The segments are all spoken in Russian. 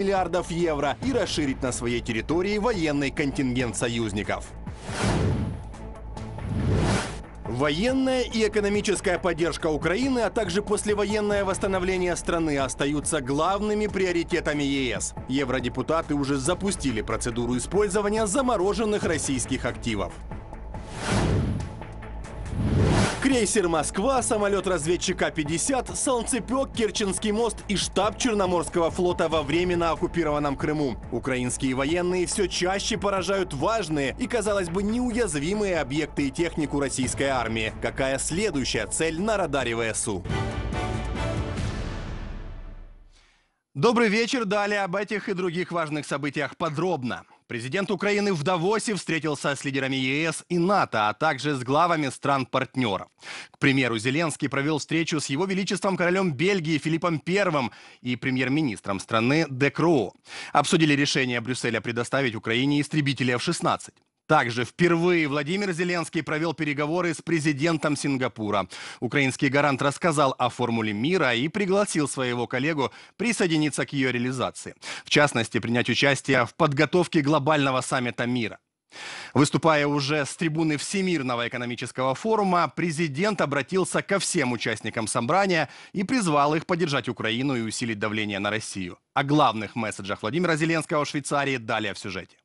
миллиардов евро и расширить на своей территории военный контингент союзников. Военная и экономическая поддержка Украины, а также послевоенное восстановление страны остаются главными приоритетами ЕС. Евродепутаты уже запустили процедуру использования замороженных российских активов. Крейсер «Москва», самолет-разведчик А-50, солнцепек, Керченский мост и штаб Черноморского флота во временно оккупированном Крыму. Украинские военные все чаще поражают важные и, казалось бы, неуязвимые объекты и технику российской армии. Какая следующая цель на радаре ВСУ? Добрый вечер. Далее об этих и других важных событиях подробно. Президент Украины в Давосе встретился с лидерами ЕС и НАТО, а также с главами стран-партнеров. К примеру, Зеленский провел встречу с его величеством королем Бельгии Филиппом I и премьер-министром страны Декро. Обсудили решение Брюсселя предоставить Украине истребители F-16. Также впервые Владимир Зеленский провел переговоры с президентом Сингапура. Украинский гарант рассказал о формуле мира и пригласил своего коллегу присоединиться к ее реализации. В частности, принять участие в подготовке глобального саммита мира. Выступая уже с трибуны Всемирного экономического форума, президент обратился ко всем участникам собрания и призвал их поддержать Украину и усилить давление на Россию. О главных месседжах Владимира Зеленского в Швейцарии далее в сюжете.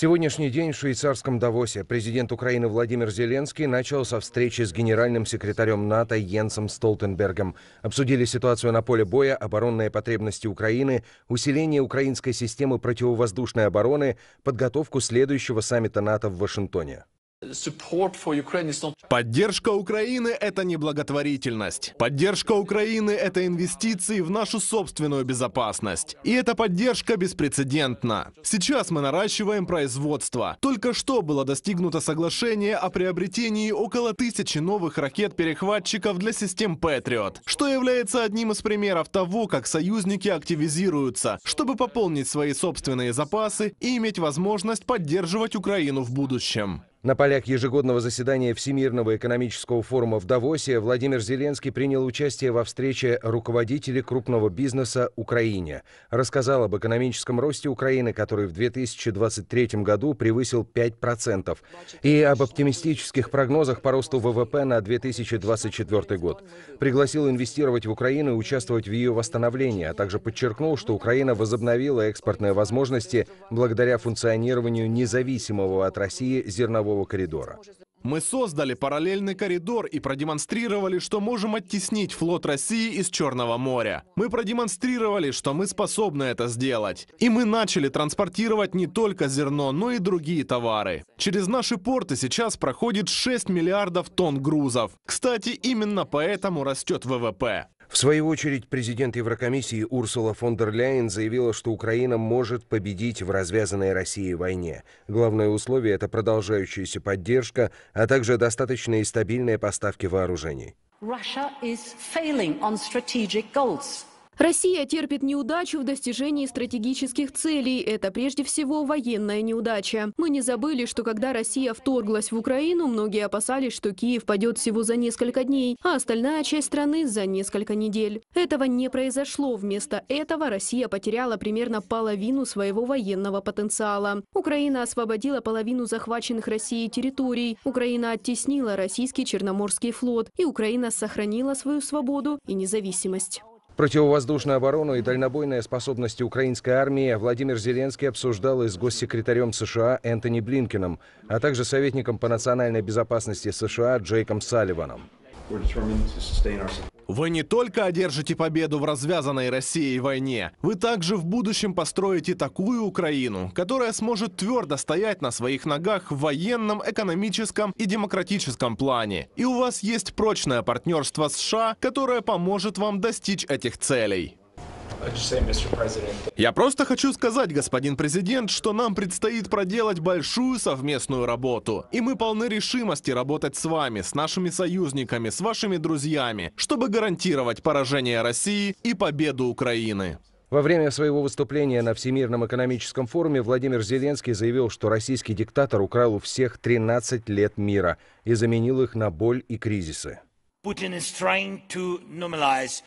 Сегодняшний день в швейцарском Давосе президент Украины Владимир Зеленский начал со встречи с генеральным секретарем НАТО Йенсом Столтенбергом. Обсудили ситуацию на поле боя, оборонные потребности Украины, усиление украинской системы противовоздушной обороны, подготовку следующего саммита НАТО в Вашингтоне. Поддержка Украины – это не благотворительность. Поддержка Украины – это инвестиции в нашу собственную безопасность. И эта поддержка беспрецедентна. Сейчас мы наращиваем производство. Только что было достигнуто соглашение о приобретении около тысячи новых ракет-перехватчиков для систем «Патриот», что является одним из примеров того, как союзники активизируются, чтобы пополнить свои собственные запасы и иметь возможность поддерживать Украину в будущем. На полях ежегодного заседания Всемирного экономического форума в Давосе Владимир Зеленский принял участие во встрече руководителей крупного бизнеса Украине. Рассказал об экономическом росте Украины, который в 2023 году превысил 5%, и об оптимистических прогнозах по росту ВВП на 2024 год. Пригласил инвестировать в Украину и участвовать в ее восстановлении, а также подчеркнул, что Украина возобновила экспортные возможности благодаря функционированию независимого от России зернового цифрового коридора. Мы создали параллельный коридор и продемонстрировали, что можем оттеснить флот России из Черного моря. Мы продемонстрировали, что мы способны это сделать. И мы начали транспортировать не только зерно, но и другие товары. Через наши порты сейчас проходит 6 миллиардов тонн грузов. Кстати, именно поэтому растет ВВП. В свою очередь, президент Еврокомиссии Урсула фон дер Ляйен заявила, что Украина может победить в развязанной России войне. Главное условие – это продолжающаяся поддержка, а также достаточные и стабильные поставки вооружений. Россия терпит неудачу в достижении стратегических целей. Это прежде всего военная неудача. Мы не забыли, что когда Россия вторглась в Украину, многие опасались, что Киев падет всего за несколько дней, а остальная часть страны за несколько недель. Этого не произошло. Вместо этого Россия потеряла примерно половину своего военного потенциала. Украина освободила половину захваченных Россией территорий. Украина оттеснила российский Черноморский флот. И Украина сохранила свою свободу и независимость. Противовоздушную оборону и дальнобойные способности украинской армии Владимир Зеленский обсуждал и с госсекретарем США Энтони Блинкеном, а также советником по национальной безопасности США Джейком Салливаном. Вы не только одержите победу в развязанной Россией войне, вы также в будущем построите такую Украину, которая сможет твердо стоять на своих ногах в военном, экономическом и демократическом плане. И у вас есть прочное партнерство с США, которое поможет вам достичь этих целей. Я просто хочу сказать, господин президент, что нам предстоит проделать большую совместную работу. И мы полны решимости работать с вами, с нашими союзниками, с вашими друзьями, чтобы гарантировать поражение России и победу Украины. Во время своего выступления на Всемирном экономическом форуме Владимир Зеленский заявил, что российский диктатор украл у всех 13 лет мира и заменил их на боль и кризисы.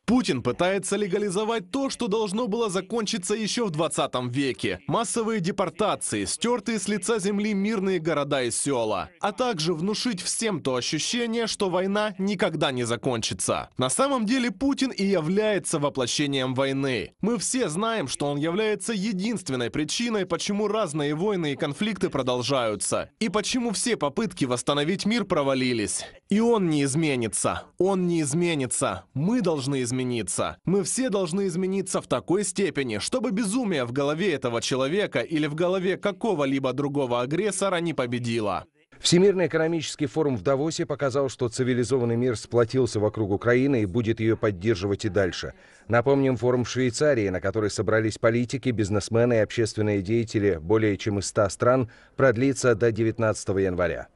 Путин пытается легализовать то, что должно было закончиться еще в 20 веке. Массовые депортации, стертые с лица земли мирные города и села, а также внушить всем то ощущение, что война никогда не закончится. На самом деле Путин и является воплощением войны. Мы все знаем, что он является единственной причиной, почему разные войны и конфликты продолжаются, и почему все попытки восстановить мир провалились. И он не изменится он не изменится. Мы должны измениться. Мы все должны измениться в такой степени, чтобы безумие в голове этого человека или в голове какого-либо другого агрессора не победило. Всемирный экономический форум в Давосе показал, что цивилизованный мир сплотился вокруг Украины и будет ее поддерживать и дальше. Напомним форум в Швейцарии, на который собрались политики, бизнесмены и общественные деятели более чем из 100 стран, продлится до 19 января.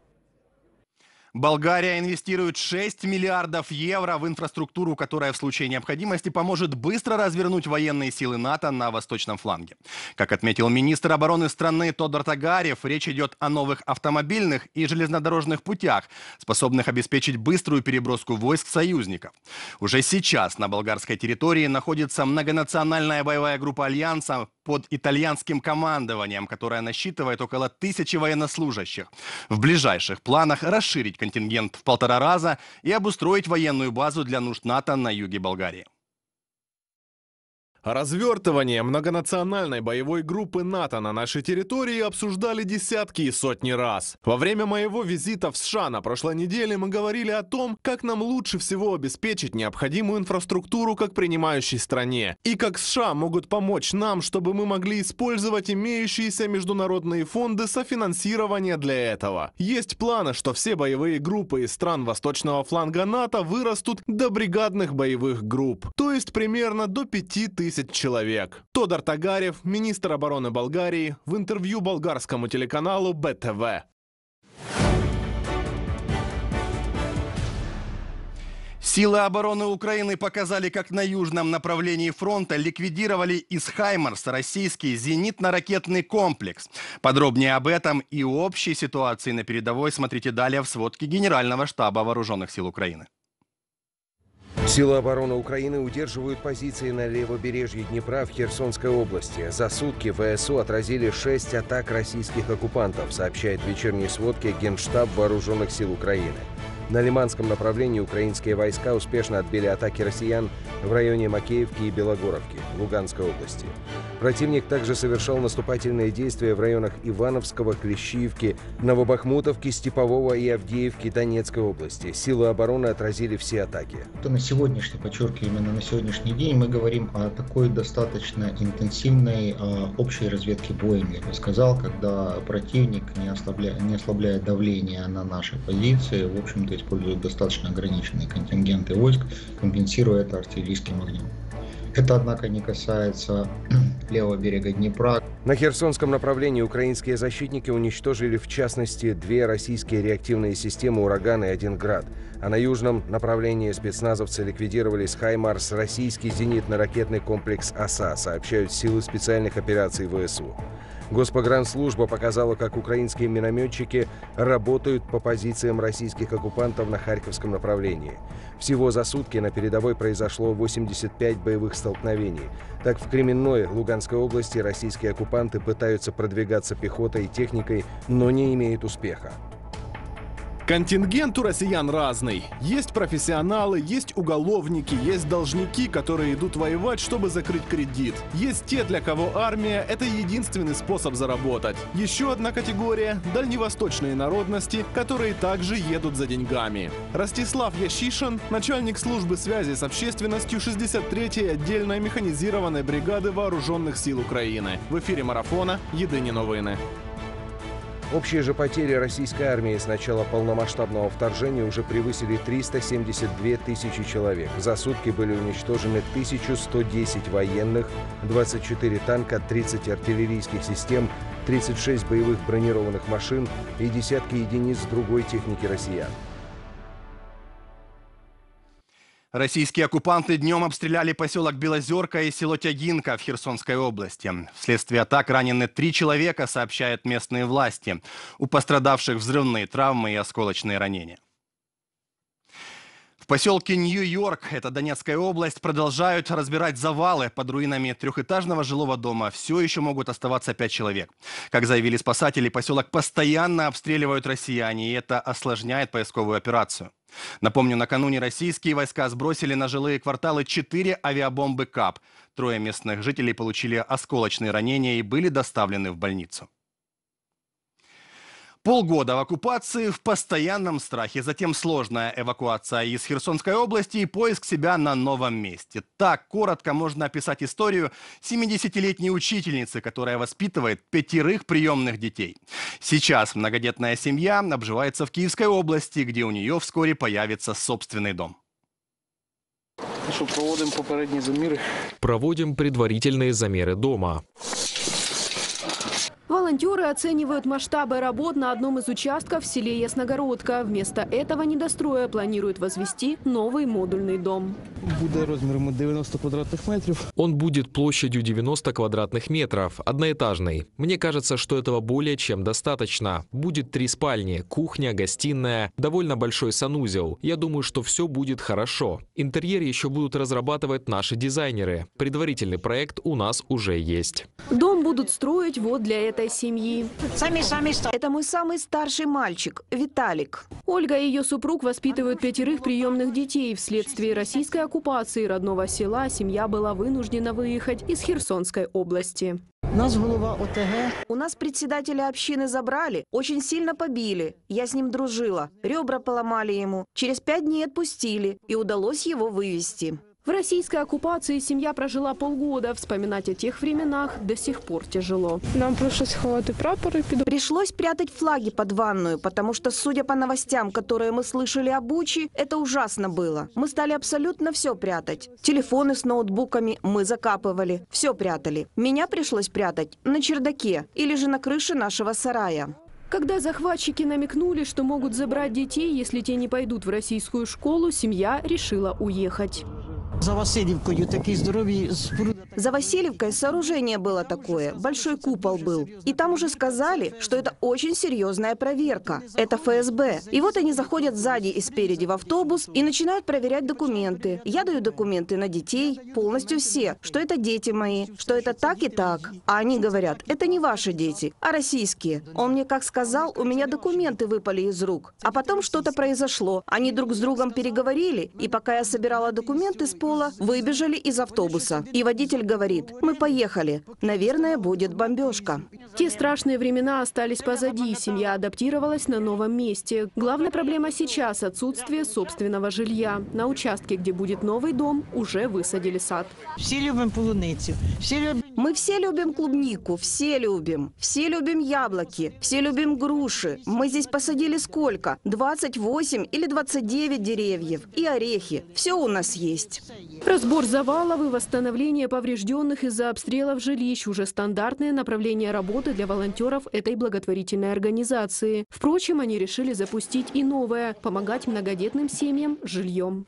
Болгария инвестирует 6 миллиардов евро в инфраструктуру, которая в случае необходимости поможет быстро развернуть военные силы НАТО на восточном фланге. Как отметил министр обороны страны Тодор Тагарев, речь идет о новых автомобильных и железнодорожных путях, способных обеспечить быструю переброску войск союзников. Уже сейчас на болгарской территории находится многонациональная боевая группа Альянса под итальянским командованием, которая насчитывает около тысячи военнослужащих. В ближайших планах расширить контингент в полтора раза и обустроить военную базу для нужд НАТО на юге Болгарии. Развертывание многонациональной боевой группы НАТО на нашей территории обсуждали десятки и сотни раз. Во время моего визита в США на прошлой неделе мы говорили о том, как нам лучше всего обеспечить необходимую инфраструктуру как принимающей стране, и как США могут помочь нам, чтобы мы могли использовать имеющиеся международные фонды софинансирования для этого. Есть планы, что все боевые группы из стран восточного фланга НАТО вырастут до бригадных боевых групп, то есть примерно до 5000 тысяч человек. Тодор Тагарев, министр обороны Болгарии, в интервью болгарскому телеканалу БТВ. Силы обороны Украины показали, как на южном направлении фронта ликвидировали из «Хаймарс» российский зенитно-ракетный комплекс. Подробнее об этом и общей ситуации на передовой смотрите далее в сводке Генерального штаба Вооруженных сил Украины. Силы обороны Украины удерживают позиции на левобережье Днепра в Херсонской области. За сутки ВСУ отразили шесть атак российских оккупантов, сообщает в сводки Генштаб Вооруженных сил Украины. На Лиманском направлении украинские войска успешно отбили атаки россиян в районе Макеевки и Белогоровки Луганской области. Противник также совершал наступательные действия в районах Ивановского, Клещиевки, Новобахмутовки, Степового и Авдеевки Донецкой области. Силы обороны отразили все атаки. То на сегодняшний, подчеркиваю, именно на сегодняшний день мы говорим о такой достаточно интенсивной а, общей разведке боем, я бы сказал, когда противник не ослабляет, не ослабляет давление на наши позиции, в общем-то используют достаточно ограниченные контингенты войск, компенсируя это артиллерийским огнем. Это, однако, не касается левого берега Днепра. На Херсонском направлении украинские защитники уничтожили, в частности, две российские реактивные системы «Ураган» и «Один град». А на южном направлении спецназовцы ликвидировали с «Хаймарс» российский зенитно-ракетный комплекс «ОСА», сообщают силы специальных операций ВСУ. Госпогранслужба показала, как украинские минометчики работают по позициям российских оккупантов на Харьковском направлении. Всего за сутки на передовой произошло 85 боевых столкновений. Так, в Кременной, Луганской области российские оккупанты пытаются продвигаться пехотой и техникой, но не имеют успеха. Контингент у россиян разный. Есть профессионалы, есть уголовники, есть должники, которые идут воевать, чтобы закрыть кредит. Есть те, для кого армия – это единственный способ заработать. Еще одна категория – дальневосточные народности, которые также едут за деньгами. Ростислав Ящишин, начальник службы связи с общественностью 63-й отдельной механизированной бригады Вооруженных сил Украины. В эфире марафона «Едині новини». Общие же потери российской армии с начала полномасштабного вторжения уже превысили 372 тысячи человек. За сутки были уничтожены 1110 военных, 24 танка, 30 артиллерийских систем, 36 боевых бронированных машин и десятки единиц другой техники россиян. Российские оккупанты днем обстреляли поселок Белозерка и село Тягинка в Херсонской области. Вследствие атак ранены три человека, сообщают местные власти. У пострадавших взрывные травмы и осколочные ранения. В поселке Нью-Йорк, это Донецкая область, продолжают разбирать завалы под руинами трехэтажного жилого дома. Все еще могут оставаться пять человек. Как заявили спасатели, поселок постоянно обстреливают россияне, и это осложняет поисковую операцию. Напомню, накануне российские войска сбросили на жилые кварталы четыре авиабомбы КАП. Трое местных жителей получили осколочные ранения и были доставлены в больницу. Полгода в оккупации, в постоянном страхе, затем сложная эвакуация из Херсонской области и поиск себя на новом месте. Так коротко можно описать историю 70-летней учительницы, которая воспитывает пятерых приемных детей. Сейчас многодетная семья обживается в Киевской области, где у нее вскоре появится собственный дом. Проводим предварительные замеры дома. Волонтеры оценивают масштабы работ на одном из участков в селе Ясногородка. Вместо этого недостроя планируют возвести новый модульный дом. Будет размером 90 квадратных метров. Он будет площадью 90 квадратных метров, одноэтажный. Мне кажется, что этого более чем достаточно. Будет три спальни, кухня, гостиная, довольно большой санузел. Я думаю, что все будет хорошо. Интерьер еще будут разрабатывать наши дизайнеры. Предварительный проект у нас уже есть. Дом будут строить вот для этой семьи. Сами, сами Это мой самый старший мальчик, Виталик. Ольга и ее супруг воспитывают пятерых приемных детей. Вследствие российской оккупации родного села семья была вынуждена выехать из Херсонской области. Нас голова ОТГ. У нас председателя общины забрали, очень сильно побили. Я с ним дружила. Ребра поломали ему. Через пять дней отпустили, и удалось его вывести. В российской оккупации семья прожила полгода. Вспоминать о тех временах до сих пор тяжело. Нам пришлось ховать прапоры. Пришлось прятать флаги под ванную, потому что, судя по новостям, которые мы слышали о Буче, это ужасно было. Мы стали абсолютно все прятать. Телефоны с ноутбуками мы закапывали. Все прятали. Меня пришлось прятать на чердаке или же на крыше нашего сарая. Когда захватчики намекнули, что могут забрать детей, если те не пойдут в российскую школу, семья решила уехать за Васильевкою такие здоровые спруды. За Васильевкой сооружение было такое, большой купол был. И там уже сказали, что это очень серьезная проверка. Это ФСБ. И вот они заходят сзади и спереди в автобус и начинают проверять документы. Я даю документы на детей, полностью все, что это дети мои, что это так и так. А они говорят, это не ваши дети, а российские. Он мне как сказал, у меня документы выпали из рук. А потом что-то произошло. Они друг с другом переговорили, и пока я собирала документы с пола, громыхнуло, выбежали из автобуса. И водитель говорит, мы поехали, наверное, будет бомбежка. Те страшные времена остались позади, семья адаптировалась на новом месте. Главная проблема сейчас – отсутствие собственного жилья. На участке, где будет новый дом, уже высадили сад. Все любим полуницу, все любим... Мы все любим клубнику, все любим. Все любим яблоки, все любим груши. Мы здесь посадили сколько? 28 или 29 деревьев. И орехи. Все у нас есть. Разбор завалов и восстановление поврежденных из-за обстрелов жилищ – уже стандартное направление работы работы для волонтеров этой благотворительной организации. Впрочем, они решили запустить и новое – помогать многодетным семьям жильем.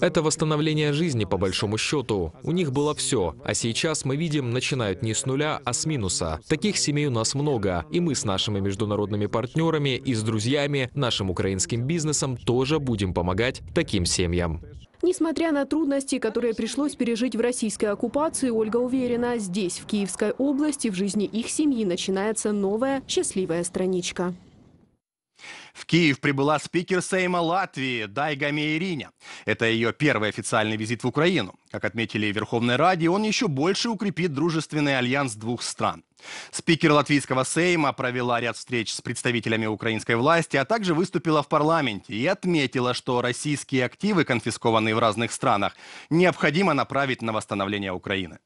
Это восстановление жизни, по большому счету. У них было все, а сейчас мы видим, начинают не с нуля, а с минуса. Таких семей у нас много, и мы с нашими международными партнерами и с друзьями, нашим украинским бизнесом тоже будем помогать таким семьям. Несмотря на трудности, которые пришлось пережить в российской оккупации, Ольга уверена, здесь, в Киевской области, в жизни их семьи начинается новая счастливая страничка. В Киев прибыла спикер Сейма Латвии Дайга Мейриня. Это ее первый официальный визит в Украину. Как отметили в Верховной Раде, он еще больше укрепит дружественный альянс двух стран. Спикер латвийского Сейма провела ряд встреч с представителями украинской власти, а также выступила в парламенте и отметила, что российские активы, конфискованные в разных странах, необходимо направить на восстановление Украины.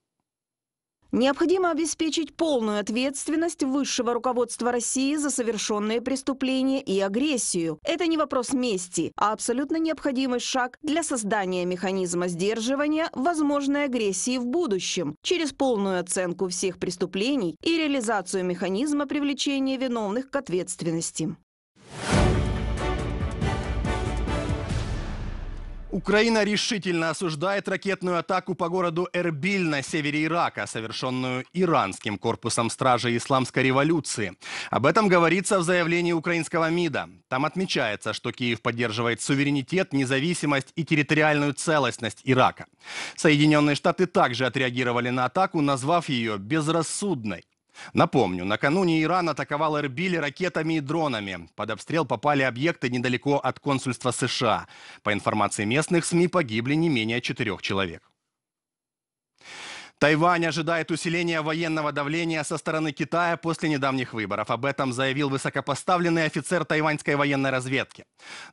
Необходимо обеспечить полную ответственность высшего руководства России за совершенные преступления и агрессию. Это не вопрос мести, а абсолютно необходимый шаг для создания механизма сдерживания возможной агрессии в будущем через полную оценку всех преступлений и реализацию механизма привлечения виновных к ответственности. Украина решительно осуждает ракетную атаку по городу Эрбиль на севере Ирака, совершенную иранским корпусом стражи исламской революции. Об этом говорится в заявлении украинского МИДа. Там отмечается, что Киев поддерживает суверенитет, независимость и территориальную целостность Ирака. Соединенные Штаты также отреагировали на атаку, назвав ее безрассудной. Напомню, накануне Иран атаковал Эрбиль ракетами и дронами. Под обстрел попали объекты недалеко от консульства США. По информации местных СМИ погибли не менее четырех человек. Тайвань ожидает усиления военного давления со стороны Китая после недавних выборов. Об этом заявил высокопоставленный офицер тайваньской военной разведки.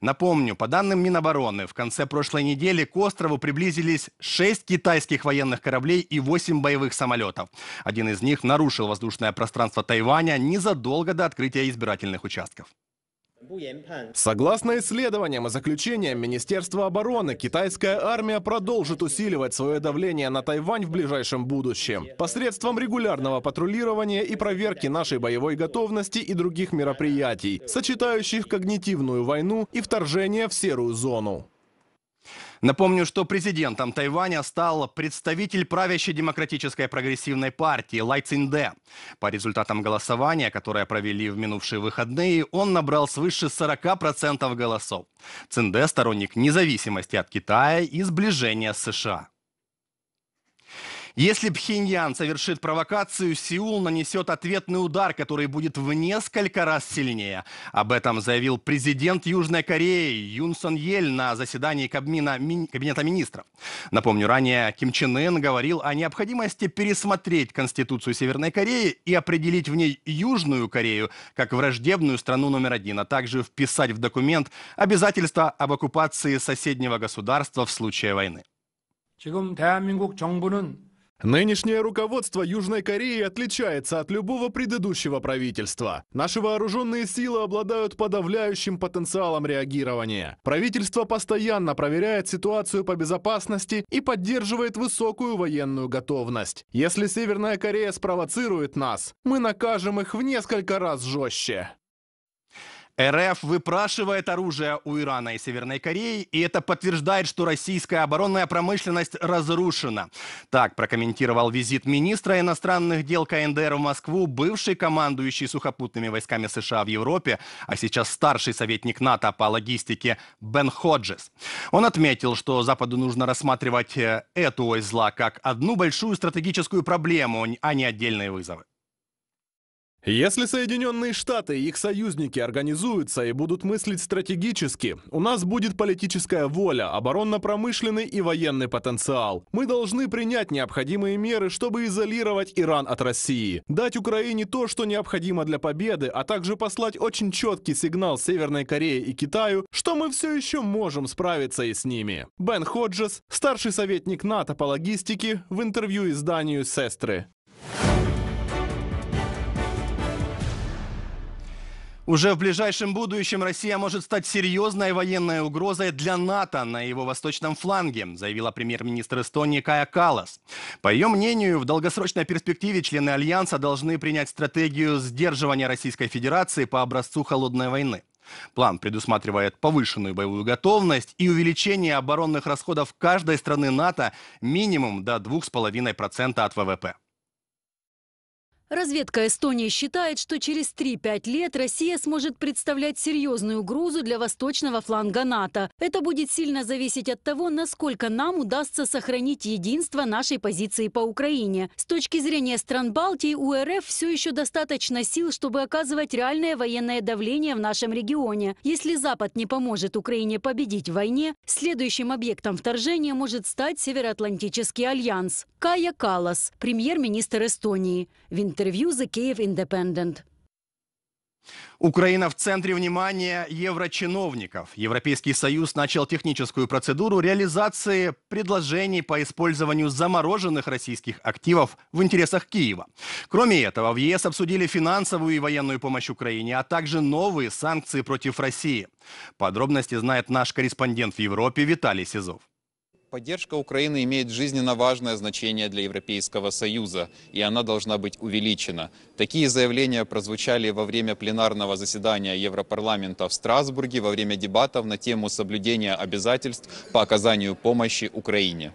Напомню, по данным Минобороны, в конце прошлой недели к острову приблизились 6 китайских военных кораблей и 8 боевых самолетов. Один из них нарушил воздушное пространство Тайваня незадолго до открытия избирательных участков. Согласно исследованиям и заключениям Министерства обороны, китайская армия продолжит усиливать свое давление на Тайвань в ближайшем будущем посредством регулярного патрулирования и проверки нашей боевой готовности и других мероприятий, сочетающих когнитивную войну и вторжение в серую зону. Напомню, что президентом Тайваня стал представитель правящей демократической прогрессивной партии Лай Цинде. По результатам голосования, которое провели в минувшие выходные, он набрал свыше 40% голосов. Цинде – сторонник независимости от Китая и сближения с США. Если Пхеньян совершит провокацию, Сеул нанесет ответный удар, который будет в несколько раз сильнее. Об этом заявил президент Южной Кореи Юнсон Сон Ель на заседании Кабмина, ми, Кабинета министров. Напомню, ранее Ким Чен Ын говорил о необходимости пересмотреть Конституцию Северной Кореи и определить в ней Южную Корею как враждебную страну номер один, а также вписать в документ обязательства об оккупации соседнего государства в случае войны. 지금 대한민국 정부는 Нынешнее руководство Южной Кореи отличается от любого предыдущего правительства. Наши вооруженные силы обладают подавляющим потенциалом реагирования. Правительство постоянно проверяет ситуацию по безопасности и поддерживает высокую военную готовность. Если Северная Корея спровоцирует нас, мы накажем их в несколько раз жестче. РФ выпрашивает оружие у Ирана и Северной Кореи, и это подтверждает, что российская оборонная промышленность разрушена. Так прокомментировал визит министра иностранных дел КНДР в Москву, бывший командующий сухопутными войсками США в Европе, а сейчас старший советник НАТО по логистике Бен Ходжес. Он отметил, что Западу нужно рассматривать э, эту ось зла как одну большую стратегическую проблему, а не отдельные вызовы. Если Соединенные Штаты и их союзники организуются и будут мыслить стратегически, у нас будет политическая воля, оборонно-промышленный и военный потенциал. Мы должны принять необходимые меры, чтобы изолировать Иран от России, дать Украине то, что необходимо для победы, а также послать очень четкий сигнал Северной Корее и Китаю, что мы все еще можем справиться и с ними. Бен Ходжес, старший советник НАТО по логистике, в интервью изданию «Сестры». Уже в ближайшем будущем Россия может стать серьезной военной угрозой для НАТО на его восточном фланге, заявила премьер-министр Эстонии Кая Калас. По ее мнению, в долгосрочной перспективе члены Альянса должны принять стратегию сдерживания Российской Федерации по образцу холодной войны. План предусматривает повышенную боевую готовность и увеличение оборонных расходов каждой страны НАТО минимум до 2,5% от ВВП. Разведка Эстонии считает, что через 3-5 лет Россия сможет представлять серьезную угрозу для восточного фланга НАТО. Это будет сильно зависеть от того, насколько нам удастся сохранить единство нашей позиции по Украине. С точки зрения стран Балтии, у РФ все еще достаточно сил, чтобы оказывать реальное военное давление в нашем регионе. Если Запад не поможет Украине победить в войне, следующим объектом вторжения может стать Североатлантический альянс. Кая Калас, премьер-министр Эстонии. Винтер интервью The Kiev Independent. Украина в центре внимания еврочиновников. Европейский Союз начал техническую процедуру реализации предложений по использованию замороженных российских активов в интересах Киева. Кроме этого, в ЕС обсудили финансовую и военную помощь Украине, а также новые санкции против России. Подробности знает наш корреспондент в Европе Виталий Сизов. Поддержка Украины имеет жизненно важное значение для Европейского Союза, и она должна быть увеличена. Такие заявления прозвучали во время пленарного заседания Европарламента в Страсбурге, во время дебатов на тему соблюдения обязательств по оказанию помощи Украине.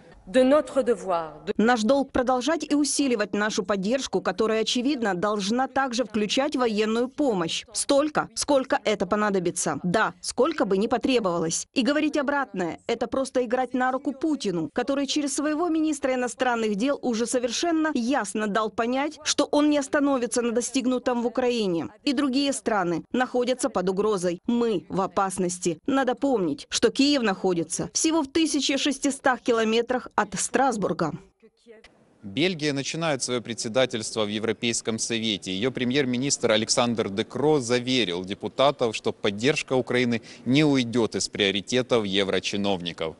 Наш долг продолжать и усиливать нашу поддержку, которая, очевидно, должна также включать военную помощь. Столько, сколько это понадобится. Да, сколько бы ни потребовалось. И говорить обратное – это просто играть на руку Путину, который через своего министра иностранных дел уже совершенно ясно дал понять, что он не остановится на достигнутом в Украине. И другие страны находятся под угрозой. Мы в опасности. Надо помнить, что Киев находится всего в 1600 километрах от Страсбурга. Бельгия начинает свое председательство в Европейском Совете. Ее премьер-министр Александр Декро заверил депутатов, что поддержка Украины не уйдет из приоритетов еврочиновников.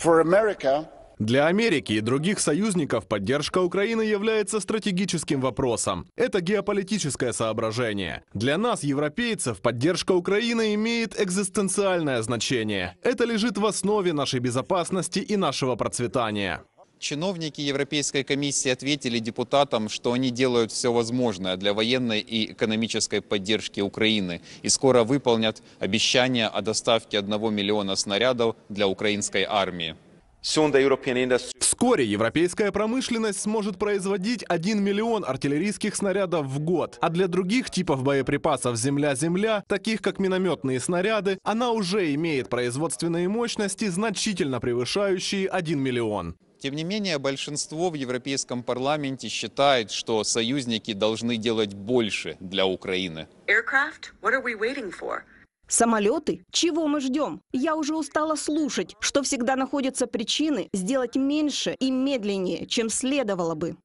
For America, для Америки и других союзников поддержка Украины является стратегическим вопросом. Это геополитическое соображение. Для нас, европейцев, поддержка Украины имеет экзистенциальное значение. Это лежит в основе нашей безопасности и нашего процветания. Чиновники Европейской комиссии ответили депутатам, что они делают все возможное для военной и экономической поддержки Украины и скоро выполнят обещание о доставке одного миллиона снарядов для украинской армии. Вскоре европейская промышленность сможет производить 1 миллион артиллерийских снарядов в год, а для других типов боеприпасов «Земля-Земля», таких как минометные снаряды, она уже имеет производственные мощности, значительно превышающие 1 миллион. Тем не менее, большинство в Европейском парламенте считает, что союзники должны делать больше для Украины. Aircraft? What are we waiting for? Самолеты? Чего мы ждем? Я уже устала слушать, что всегда находятся причины сделать меньше и медленнее, чем следовало бы.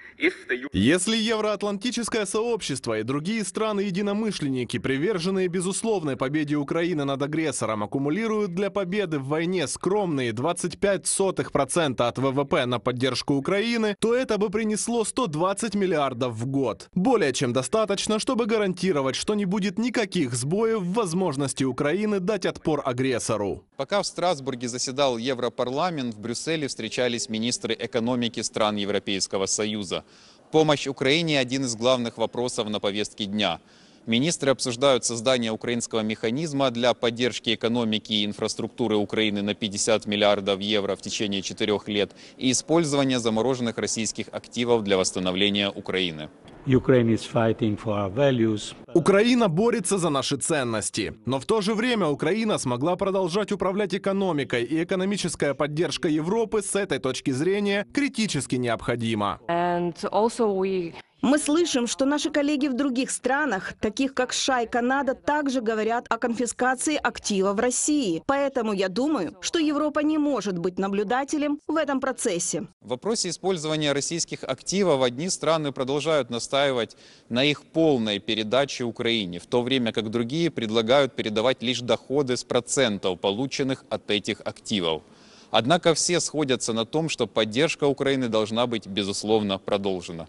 Если евроатлантическое сообщество и другие страны-единомышленники, приверженные безусловной победе Украины над агрессором, аккумулируют для победы в войне скромные 25% от ВВП на поддержку Украины, то это бы принесло 120 миллиардов в год. Более чем достаточно, чтобы гарантировать, что не будет никаких сбоев в возможности Украины дать отпор агрессору. Пока в Страсбурге заседал Европарламент, в Брюсселе встречались министры экономики стран Европейского Союза. Помощь Украине – один из главных вопросов на повестке дня. Министры обсуждают создание украинского механизма для поддержки экономики и инфраструктуры Украины на 50 миллиардов евро в течение четырех лет и использование замороженных российских активов для восстановления Украины. Украина борется за наши ценности. Но в то же время Украина смогла продолжать управлять экономикой, и экономическая поддержка Европы с этой точки зрения критически необходима. Мы слышим, что наши коллеги в других странах, таких как США и Канада, также говорят о конфискации актива в России. Поэтому я думаю, что Европа не может быть наблюдателем в этом процессе. В вопросе использования российских активов одни страны продолжают настаивать настаивать на их полной передаче Украине, в то время как другие предлагают передавать лишь доходы с процентов, полученных от этих активов. Однако все сходятся на том, что поддержка Украины должна быть, безусловно, продолжена.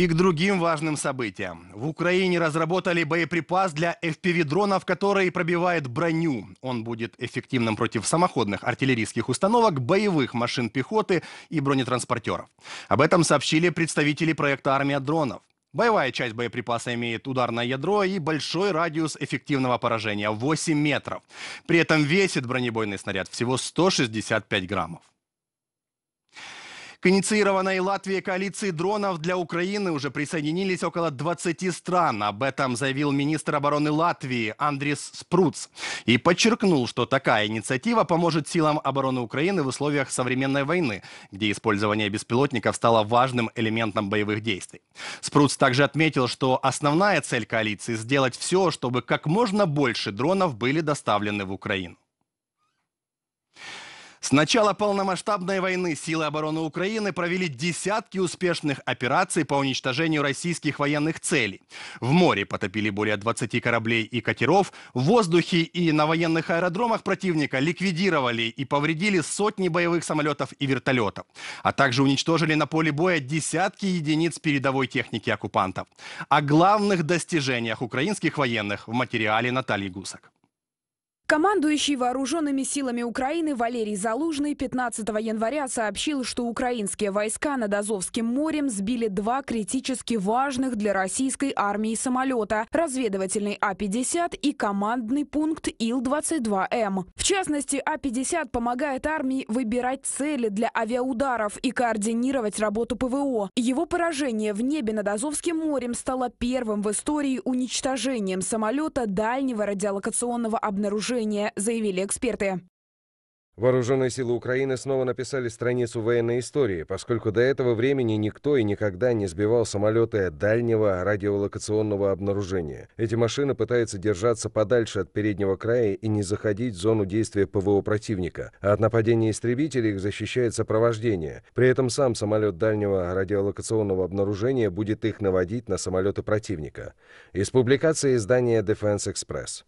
И к другим важным событиям. В Украине разработали боеприпас для FPV-дронов, который пробивает броню. Он будет эффективным против самоходных артиллерийских установок, боевых машин пехоты и бронетранспортеров. Об этом сообщили представители проекта «Армия дронов». Боевая часть боеприпаса имеет ударное ядро и большой радиус эффективного поражения – 8 метров. При этом весит бронебойный снаряд всего 165 граммов. К инициированной Латвией коалиции дронов для Украины уже присоединились около 20 стран. Об этом заявил министр обороны Латвии Андрис Спруц. И подчеркнул, что такая инициатива поможет силам обороны Украины в условиях современной войны, где использование беспилотников стало важным элементом боевых действий. Спруц также отметил, что основная цель коалиции – сделать все, чтобы как можно больше дронов были доставлены в Украину. С начала полномасштабной войны силы обороны Украины провели десятки успешных операций по уничтожению российских военных целей. В море потопили более 20 кораблей и катеров, в воздухе и на военных аэродромах противника ликвидировали и повредили сотни боевых самолетов и вертолетов, а также уничтожили на поле боя десятки единиц передовой техники оккупантов. О главных достижениях украинских военных в материале Натальи Гусак. Командующий вооруженными силами Украины Валерий Залужный 15 января сообщил, что украинские войска над Азовским морем сбили два критически важных для российской армии самолета – разведывательный А-50 и командный пункт Ил-22М. В частности, А-50 помогает армии выбирать цели для авиаударов и координировать работу ПВО. Его поражение в небе над Азовским морем стало первым в истории уничтожением самолета дальнего радиолокационного обнаружения вооружения, заявили эксперты. Вооруженные силы Украины снова написали страницу военной истории, поскольку до этого времени никто и никогда не сбивал самолеты дальнего радиолокационного обнаружения. Эти машины пытаются держаться подальше от переднего края и не заходить в зону действия ПВО противника. А от нападения истребителей их защищает сопровождение. При этом сам самолет дальнего радиолокационного обнаружения будет их наводить на самолеты противника. Из публикации издания Defense Express.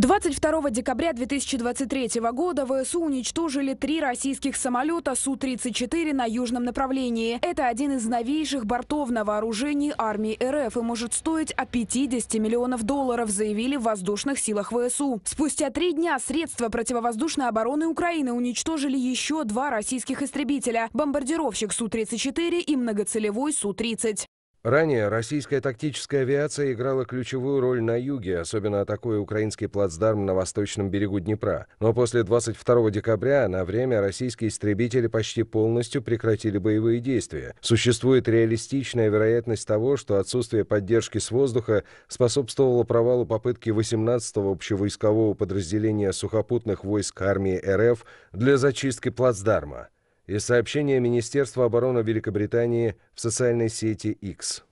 22 декабря 2023 года ВСУ уничтожили три российских самолета Су-34 на южном направлении. Это один из новейших бортов на вооружении армии РФ и может стоить от 50 миллионов долларов, заявили в воздушных силах ВСУ. Спустя три дня средства противовоздушной обороны Украины уничтожили еще два российских истребителя – бомбардировщик Су-34 и многоцелевой Су-30. Ранее российская тактическая авиация играла ключевую роль на юге, особенно атакуя украинский плацдарм на восточном берегу Днепра. Но после 22 декабря на время российские истребители почти полностью прекратили боевые действия. Существует реалистичная вероятность того, что отсутствие поддержки с воздуха способствовало провалу попытки 18-го общевойскового подразделения сухопутных войск армии РФ для зачистки плацдарма из сообщения Министерства обороны Великобритании в социальной сети X.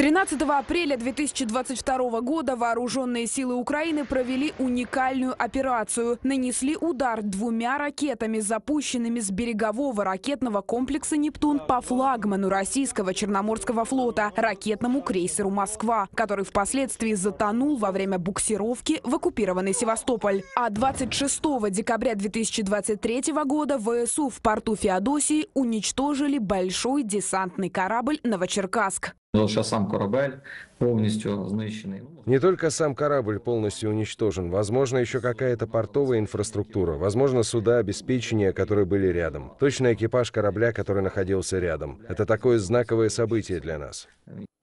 13 апреля 2022 года вооруженные силы Украины провели уникальную операцию. Нанесли удар двумя ракетами, запущенными с берегового ракетного комплекса «Нептун» по флагману российского Черноморского флота, ракетному крейсеру «Москва», который впоследствии затонул во время буксировки в оккупированный Севастополь. А 26 декабря 2023 года ВСУ в порту Феодосии уничтожили большой десантный корабль «Новочеркасск». Лише ну, сам корабель полностью знищенный. Не только сам корабль полностью уничтожен. Возможно, еще какая-то портовая инфраструктура. Возможно, суда обеспечения, которые были рядом. Точно экипаж корабля, который находился рядом. Это такое знаковое событие для нас.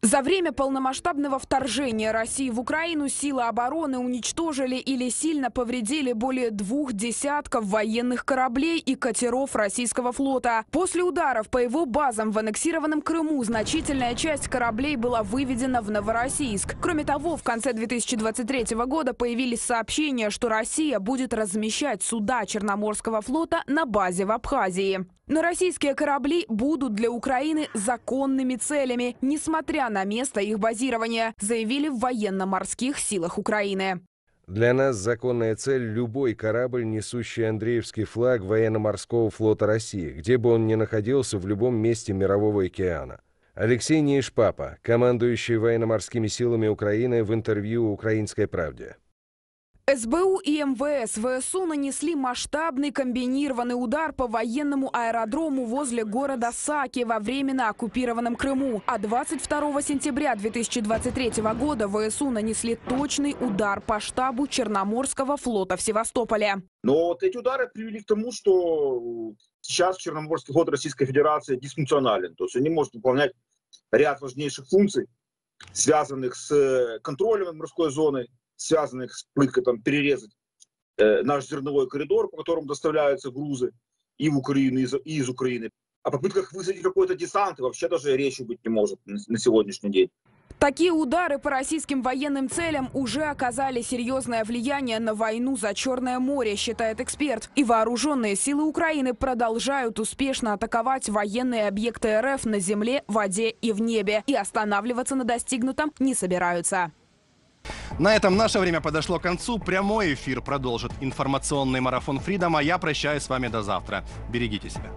За время полномасштабного вторжения России в Украину силы обороны уничтожили или сильно повредили более двух десятков военных кораблей и катеров российского флота. После ударов по его базам в аннексированном Крыму значительная часть кораблей была выведена в Новороссийск. Кроме того, в конце 2023 года появились сообщения, что Россия будет размещать суда Черноморского флота на базе в Абхазии. Но российские корабли будут для Украины законными целями, несмотря на место их базирования, заявили в военно-морских силах Украины. Для нас законная цель – любой корабль, несущий Андреевский флаг военно-морского флота России, где бы он ни находился в любом месте Мирового океана. Алексей Нейшпапа, командующий военно-морскими силами Украины в интервью «Украинской правде». СБУ и МВС ВСУ нанесли масштабный комбинированный удар по военному аэродрому возле города Саки во временно оккупированном Крыму. А 22 сентября 2023 года ВСУ нанесли точный удар по штабу Черноморского флота в Севастополе. Но вот эти удары привели к тому, что сейчас Черноморский флот Российской Федерации дисфункционален. То есть он не может выполнять ряд важнейших функций, связанных с э, контролем морской зоны, связанных с попыткой там, перерезать э, наш зерновой коридор, по которому доставляются грузы и в Украину, и из, и из Украины. О попытках высадить какой-то десант вообще даже речи быть не может на, на сегодняшний день. Такие удары по российским военным целям уже оказали серьезное влияние на войну за Черное море, считает эксперт. И вооруженные силы Украины продолжают успешно атаковать военные объекты РФ на земле, воде и в небе. И останавливаться на достигнутом не собираются. На этом наше время подошло к концу. Прямой эфир продолжит информационный марафон Фридома. Я прощаюсь с вами до завтра. Берегите себя.